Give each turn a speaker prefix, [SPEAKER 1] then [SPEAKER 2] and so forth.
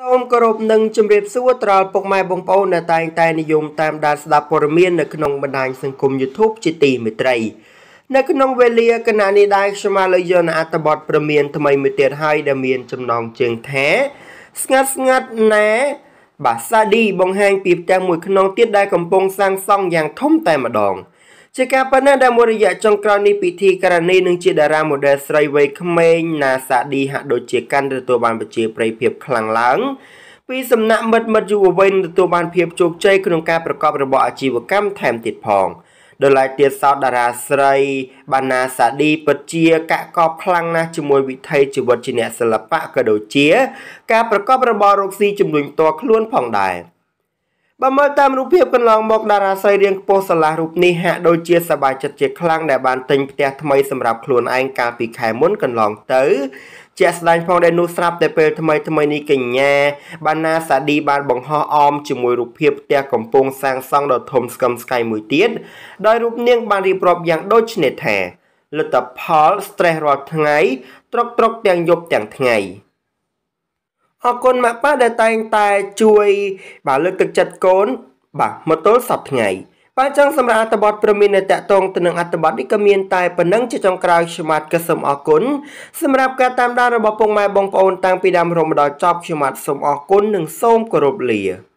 [SPEAKER 1] សូមគោរពនិងជម្រាបសួរត្រល់ពុកម៉ែបងប្អូនដែលតែងតែនិយមតាមដានស្ដាប់ព័ត៌មាននៅក្នុងបណ្ដាញសង្គម YouTube ជាទីមេត្រីនៅក្នុងវេលាគណៈនេះដែរខ្ញុំមកលើកយកអត្ថបទព្រមាន ថ្មីមួយទៀតហើយដែលមានចំណងជើងថាស្ងាត់ស្ងាត់ណែបាទសាឌីបង្ហាញពីផ្ទះមួយក្នុងទៀតដែលកំពុងសាងសង់យ៉ាងធំតែម្ដង។ជាការប៉ុណ្ណេះដែលមួយរយៈចុងក្រោយនេះពិធីករណីនឹងជាតារា model ស្រីវ័យក្មេងណាសាឌីហាក់ដូចជាកាន់ទទួលបានប្រជាប្រិយភាពខ្លាំងឡើងពីសំណាក់មិត្តមិត្តយុវវ័យទទួលបានភាពជោគជ័យក្នុងការប្រកបរបរអាជីវកម្មថែមទៀតផងដល់ឡែកទៀតសោតតារាស្រី បាណាសាឌីពិតជាកាក់កបខ្លាំងណាស់ជាមួយវិថីជីវិតជាអ្នកសិល្បៈក៏ដូចជាការប្រកបរបររកស៊ីជំនួញផ្ទាល់ខ្លួនផងដែរ។បើមើលតាមរូបភាពកន្លងមកតារាស្រីរៀងខ្ពស់ស្រឡះរូបនេះហាក់ដូចជាសប្បាយចិត្តជាខ្លាំងដែលបានទិញផ្ទះថ្មីសម្រាប់ខ្លួនឯងកាលពីខែមុនកន្លងទៅជាស្ដែងផងដែលនោះស្រាប់តែពេលថ្មីថ្មីនេះកញ្ញាបានណាសាឌីបានបង្ហោះអមជាមួយរូបភាពផ្ទះកំពុងសាងសង់ដ៏ធំស្កឹមស្កៃមួយទៀតដោយរូបនាងបានរៀបរាប់យ៉ាងដូចនេះថាលទ្ធផល stress រាល់ថ្ងៃត្រកត្រកទាំងយប់ទាំងថ្ងៃអរគុណម៉ាក់ប៉ាដែលតែងតែជួយបាទលើកទឹកចិត្តកូន បាទមកទល់សប្តាហ៍ថ្ងៃ បាទចង់សម្រាប់អត្ថបទព្រមមាននៅតកតងទៅនឹងអត្ថបទនេះក៏មានតែប៉ុណ្ណឹងជាចុងក្រោយខ្ញុំបាទក៏សូមអរគុណសម្រាប់ការតាមដានរបស់ពុកម៉ែបងប្អូនតាំងពីដើមរហូតដល់ចប់ខ្ញុំបាទសូមអរគុណនិងសូមគោរពលា